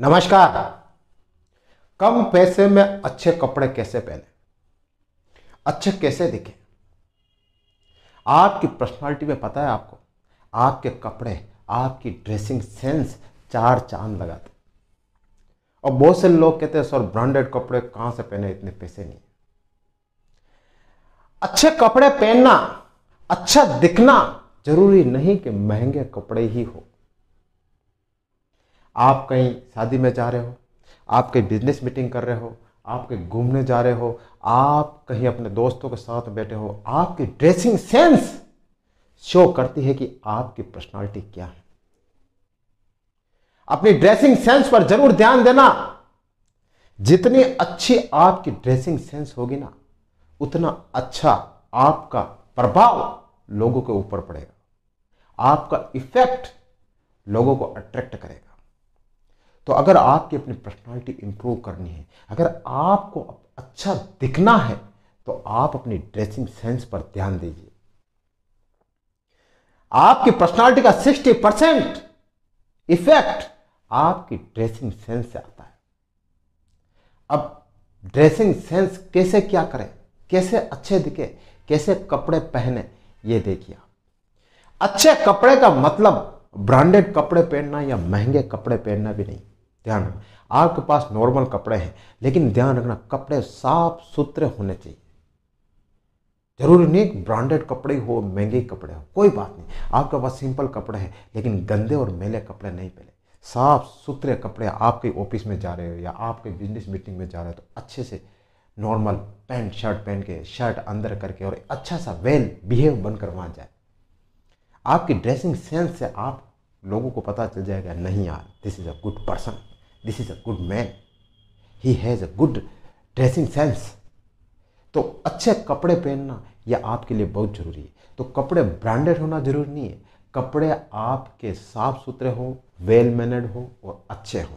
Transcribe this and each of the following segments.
नमस्कार कम पैसे में अच्छे कपड़े कैसे पहने अच्छे कैसे दिखे आपकी पर्सनालिटी में पता है आपको आपके कपड़े आपकी ड्रेसिंग सेंस चार चांद लगाते और बहुत से लोग कहते हैं सर ब्रांडेड कपड़े कहाँ से पहने इतने पैसे नहीं अच्छे कपड़े पहनना अच्छा दिखना जरूरी नहीं कि महंगे कपड़े ही हो आप कहीं शादी में जा रहे हो आप कहीं बिजनेस मीटिंग कर रहे हो आप कहीं घूमने जा रहे हो आप कहीं अपने दोस्तों के साथ बैठे हो आपकी ड्रेसिंग सेंस शो करती है कि आपकी पर्सनालिटी क्या है अपनी ड्रेसिंग सेंस पर जरूर ध्यान देना जितनी अच्छी आपकी ड्रेसिंग सेंस होगी ना उतना अच्छा आपका प्रभाव लोगों के ऊपर पड़ेगा आपका इफेक्ट लोगों को अट्रैक्ट करेगा तो अगर आपकी अपनी पर्सनालिटी इम्प्रूव करनी है अगर आपको अच्छा दिखना है तो आप अपनी ड्रेसिंग सेंस पर ध्यान दीजिए आपकी पर्सनालिटी का 60 परसेंट इफेक्ट आपकी ड्रेसिंग सेंस से आता है अब ड्रेसिंग सेंस कैसे क्या करें कैसे अच्छे दिखे कैसे कपड़े पहने ये देखिए अच्छे कपड़े का मतलब ब्रांडेड कपड़े पहनना या महंगे कपड़े पहनना भी नहीं ध्यान रखना आपके पास नॉर्मल कपड़े हैं लेकिन ध्यान रखना कपड़े साफ सुथरे होने चाहिए जरूरी नहीं ब्रांडेड कपड़े हो महंगे कपड़े हो कोई बात नहीं आपके पास सिंपल कपड़े हैं लेकिन गंदे और मेले कपड़े नहीं पहने साफ सुथरे कपड़े आपके ऑफिस में जा रहे हो या आपके बिजनेस मीटिंग में जा रहे हो तो अच्छे से नॉर्मल पैंट शर्ट पहन के शर्ट अंदर करके और अच्छा सा वेल बिहेव बनकर वहाँ जाए आपकी ड्रेसिंग सेंस से आप लोगों को पता चल जाएगा नहीं यार this is a good person this is a good man he has a good dressing sense तो अच्छे कपड़े पहनना यह आपके लिए बहुत ज़रूरी है तो कपड़े ब्रांडेड होना ज़रूरी नहीं है कपड़े आपके साफ सुथरे हो वेल मैनर्ड हो और अच्छे हों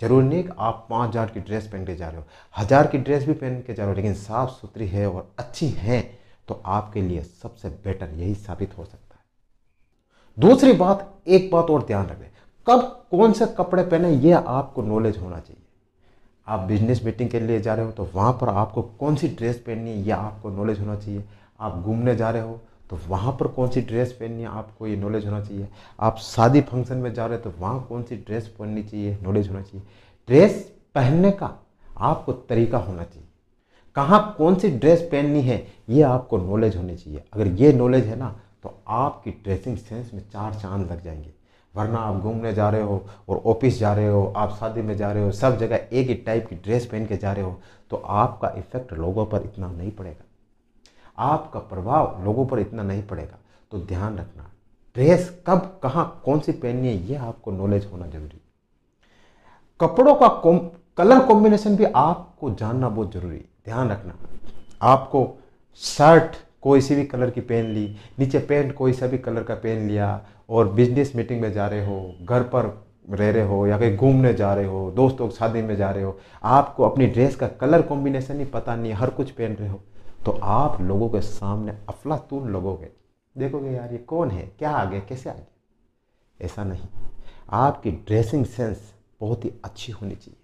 जरूरी नहीं कि आप पाँच हज़ार की ड्रेस पहन के जा रहे हो हज़ार की ड्रेस भी पहन के जा रहे हो लेकिन साफ़ सुथरी है और अच्छी है तो आपके लिए सबसे बेटर यही साबित हो सकता है दूसरी बात एक बात और ध्यान रखें कब कौन से कपड़े पहने ये आपको नॉलेज होना चाहिए आप बिजनेस मीटिंग के लिए जा रहे हो तो वहाँ पर आपको कौन सी ड्रेस पहननी है यह आपको नॉलेज होना चाहिए आप घूमने जा रहे हो तो वहाँ पर कौन सी ड्रेस पहननी है आपको ये नॉलेज होना चाहिए आप शादी फंक्शन में जा रहे हो तो वहाँ कौन सी ड्रेस पहननी चाहिए नॉलेज होना चाहिए ड्रेस पहनने का आपको तरीका होना चाहिए कहाँ कौन सी ड्रेस पहननी है ये आपको नॉलेज होनी चाहिए अगर ये नॉलेज है ना तो आपकी ड्रेसिंग सेंस में चार चांद लग जाएंगे वरना आप घूमने जा रहे हो और ऑफिस जा रहे हो आप शादी में जा रहे हो सब जगह एक ही टाइप की ड्रेस पहन के जा रहे हो तो आपका इफेक्ट लोगों पर इतना नहीं पड़ेगा आपका प्रभाव लोगों पर इतना नहीं पड़ेगा तो ध्यान रखना ड्रेस कब कहाँ कौन सी पहननी है ये आपको नॉलेज होना जरूरी है कपड़ों का कौम, कलर कॉम्बिनेशन भी आपको जानना बहुत जरूरी है ध्यान रखना आपको शर्ट कोई सी भी कलर की पहन ली नीचे पैंट कोई सा भी कलर का पहन लिया और बिजनेस मीटिंग में जा रहे हो घर पर रह रहे हो या कहीं घूमने जा रहे हो दोस्तों की शादी में जा रहे हो आपको अपनी ड्रेस का कलर कॉम्बिनेशन ही पता नहीं हर कुछ पहन रहे हो तो आप लोगों के सामने अफलातून लगोगे देखोगे यार ये कौन है क्या आगे कैसे आगे ऐसा नहीं आपकी ड्रेसिंग सेंस बहुत ही अच्छी होनी चाहिए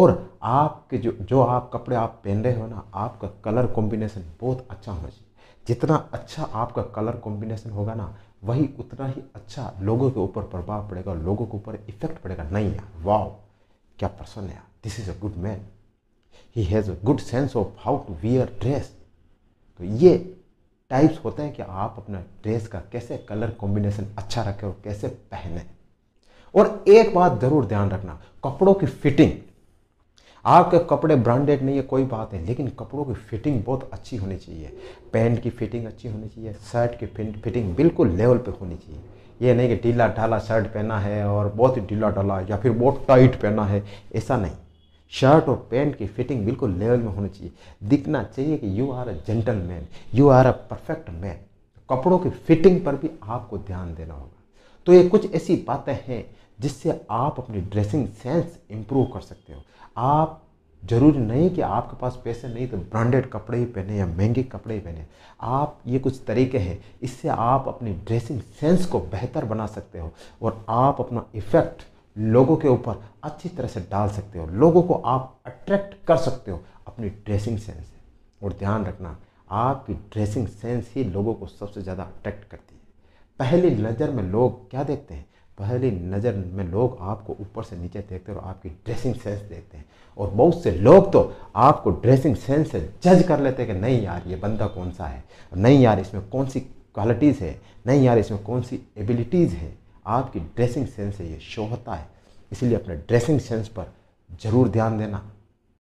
और आपके जो जो आप कपड़े आप पहन रहे हो ना आपका कलर कॉम्बिनेशन बहुत अच्छा होना चाहिए जितना अच्छा आपका कलर कॉम्बिनेशन होगा ना वही उतना ही अच्छा लोगों के ऊपर प्रभाव पड़ेगा लोगों के ऊपर इफेक्ट पड़ेगा नहीं यार वाओ क्या पर्सन है this is a good man he has a good sense of how to wear dress तो ये टाइप्स होते हैं कि आप अपना ड्रेस का कैसे कलर कॉम्बिनेशन अच्छा रखें और कैसे पहने और एक बात ज़रूर ध्यान रखना कपड़ों की फिटिंग आपके कपड़े ब्रांडेड नहीं है कोई बात नहीं लेकिन कपड़ों की फिटिंग बहुत अच्छी होनी चाहिए पैंट की फिटिंग अच्छी होनी चाहिए शर्ट की फिटिंग बिल्कुल लेवल पे होनी चाहिए ये नहीं कि ढीला ढाला शर्ट पहना है और बहुत ही ढीला ढाला या फिर बहुत टाइट पहना है ऐसा नहीं शर्ट और पैंट की फिटिंग बिल्कुल लेवल में होनी चाहिए दिखना चाहिए कि you are a gentleman you are a perfect man कपड़ों की फिटिंग पर भी आपको ध्यान देना होगा तो ये कुछ ऐसी बातें हैं जिससे आप अपनी ड्रेसिंग सेंस इम्प्रूव कर सकते हो आप जरूरी नहीं कि आपके पास पैसे नहीं तो ब्रांडेड कपड़े ही पहने या महंगे कपड़े ही पहने आप ये कुछ तरीके हैं इससे आप अपनी ड्रेसिंग सेंस को बेहतर बना सकते हो और आप अपना इफ़ेक्ट लोगों के ऊपर अच्छी तरह से डाल सकते हो लोगों को आप अट्रैक्ट कर सकते हो अपनी ड्रेसिंग सेंस से और ध्यान रखना आपकी ड्रेसिंग सेंस ही लोगों को सबसे ज़्यादा अट्रैक्ट करती है पहली नज़र में लोग क्या देखते हैं पहली नज़र में लोग आपको ऊपर से नीचे देखते हैं और आपकी ड्रेसिंग सेंस देखते हैं और बहुत से लोग तो आपको ड्रेसिंग सेंस से जज कर लेते हैं कि नहीं यार ये बंदा कौन सा है नहीं यार इसमें कौन सी क्वालिटीज़ है नहीं यार इसमें कौन सी एबिलिटीज़ है आपकी ड्रेसिंग सेंस से ये शो होता है इसलिए अपने ड्रेसिंग सेंस पर ज़रूर ध्यान देना